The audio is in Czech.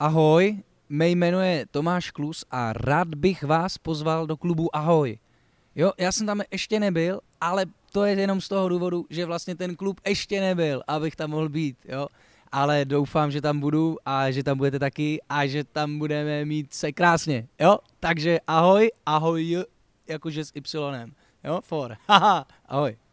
Ahoj, mé jméno je Tomáš Klus a rád bych vás pozval do klubu Ahoj. Jo, já jsem tam ještě nebyl, ale to je jenom z toho důvodu, že vlastně ten klub ještě nebyl, abych tam mohl být, jo. Ale doufám, že tam budu a že tam budete taky a že tam budeme mít se krásně, jo. Takže ahoj, ahoj, jakože s Y, jo, for, haha, ahoj.